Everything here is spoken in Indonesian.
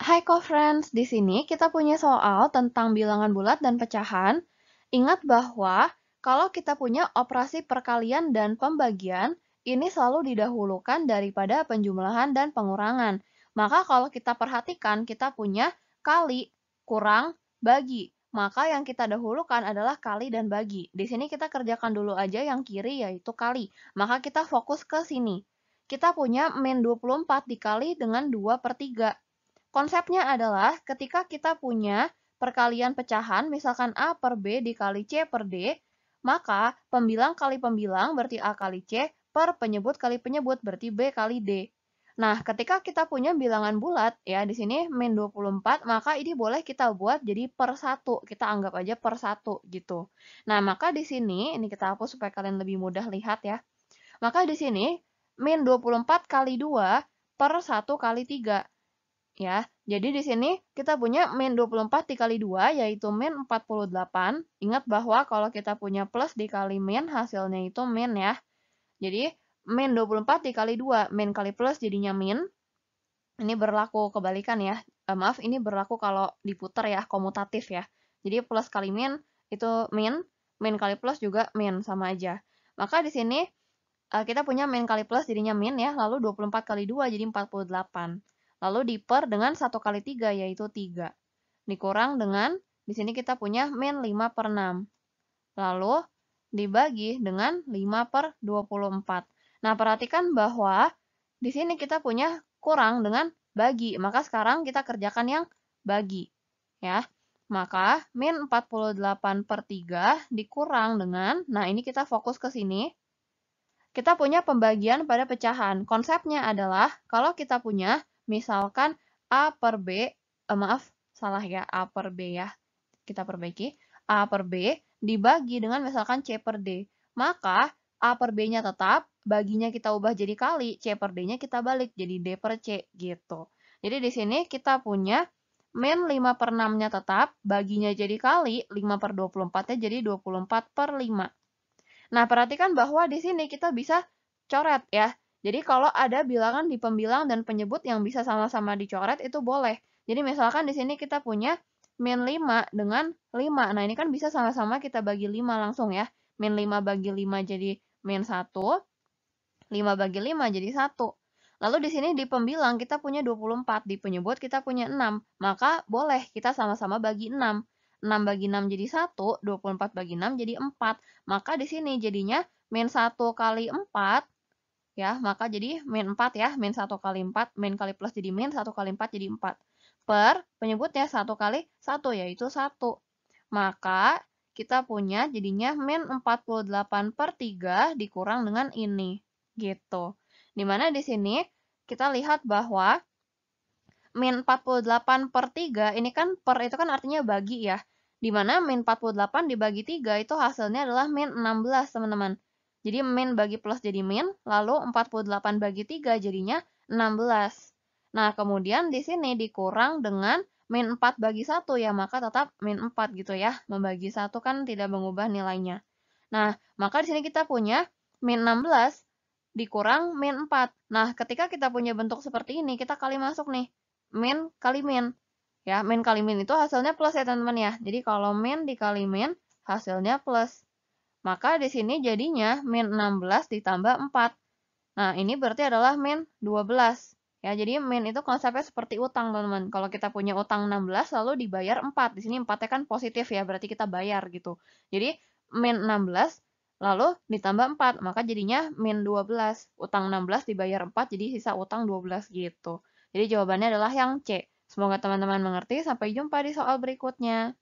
Hai co-friends, di sini kita punya soal tentang bilangan bulat dan pecahan. Ingat bahwa kalau kita punya operasi perkalian dan pembagian, ini selalu didahulukan daripada penjumlahan dan pengurangan. Maka kalau kita perhatikan, kita punya kali, kurang, bagi. Maka yang kita dahulukan adalah kali dan bagi. Di sini kita kerjakan dulu aja yang kiri yaitu kali. Maka kita fokus ke sini. Kita punya min 24 dikali dengan 2 per 3 Konsepnya adalah ketika kita punya perkalian pecahan, misalkan A per B dikali C per D, maka pembilang kali pembilang berarti A kali C per penyebut kali penyebut berarti B kali D. Nah, ketika kita punya bilangan bulat, ya di sini min 24, maka ini boleh kita buat jadi per 1. Kita anggap aja per 1 gitu. Nah, maka di sini, ini kita hapus supaya kalian lebih mudah lihat ya. Maka di sini, min 24 kali 2 per 1 kali 3 ya. Jadi di sini kita punya min 24 dikali 2 yaitu min 48. Ingat bahwa kalau kita punya plus dikali min hasilnya itu min ya. Jadi min 24 dikali 2, min kali plus jadinya min. Ini berlaku kebalikan ya. Eh, maaf, ini berlaku kalau diputar ya, komutatif ya. Jadi plus kali min itu min, min kali plus juga min sama aja. Maka di sini eh, kita punya min kali plus jadinya min ya, lalu 24 kali 2 jadi 48. Lalu diper dengan 1 kali 3 yaitu 3. Dikurang dengan, di sini kita punya min 5 per 6. Lalu dibagi dengan 5 per 24. Nah, perhatikan bahwa di sini kita punya kurang dengan bagi. Maka sekarang kita kerjakan yang bagi. ya. Maka min 48 per 3 dikurang dengan, nah ini kita fokus ke sini. Kita punya pembagian pada pecahan. Konsepnya adalah kalau kita punya Misalkan A per B, eh, maaf, salah ya, A per B ya. Kita perbaiki. A per B dibagi dengan misalkan C per D. Maka A per B-nya tetap, baginya kita ubah jadi kali, C per D-nya kita balik jadi D per C gitu. Jadi di sini kita punya min 5 per 6-nya tetap, baginya jadi kali, 5 per 24-nya jadi 24 per 5. Nah, perhatikan bahwa di sini kita bisa coret ya. Jadi kalau ada bilangan di pembilang dan penyebut yang bisa sama-sama dicoret itu boleh. Jadi misalkan di sini kita punya min 5 dengan 5. Nah ini kan bisa sama-sama kita bagi 5 langsung ya. Min 5 bagi 5 jadi min 1. 5 bagi 5 jadi 1. Lalu di sini di pembilang kita punya 24, di penyebut kita punya 6. Maka boleh kita sama-sama bagi 6. 6 bagi 6 jadi 1, 24 bagi 6 jadi 4. Maka di sini jadinya min 1 kali 4 ya maka jadi min 4 ya min 1 kali 4 min kali plus jadi min 1 kali 4 jadi 4 per penyebutnya 1 kali 1 yaitu 1 maka kita punya jadinya min 48 per 3 dikurang dengan ini gitu dimana di sini kita lihat bahwa min 48 per 3 ini kan per itu kan artinya bagi ya dimana min 48 dibagi 3 itu hasilnya adalah min 16 teman-teman jadi min bagi plus jadi min, lalu 48 bagi 3 jadinya 16. Nah, kemudian di sini dikurang dengan min 4 bagi 1 ya, maka tetap min 4 gitu ya. Membagi 1 kan tidak mengubah nilainya. Nah, maka di sini kita punya min 16 dikurang min 4. Nah, ketika kita punya bentuk seperti ini, kita kali masuk nih. Min kali min. Ya, min kali min itu hasilnya plus ya teman-teman ya. Jadi kalau min dikali min, hasilnya plus. Maka di sini jadinya min 16 ditambah 4. Nah, ini berarti adalah min 12. Ya, jadi min itu konsepnya seperti utang, teman-teman. Kalau kita punya utang 16 lalu dibayar 4. Di sini 4-nya kan positif ya, berarti kita bayar gitu. Jadi min 16 lalu ditambah 4, maka jadinya min 12. Utang 16 dibayar 4, jadi sisa utang 12 gitu. Jadi jawabannya adalah yang C. Semoga teman-teman mengerti. Sampai jumpa di soal berikutnya.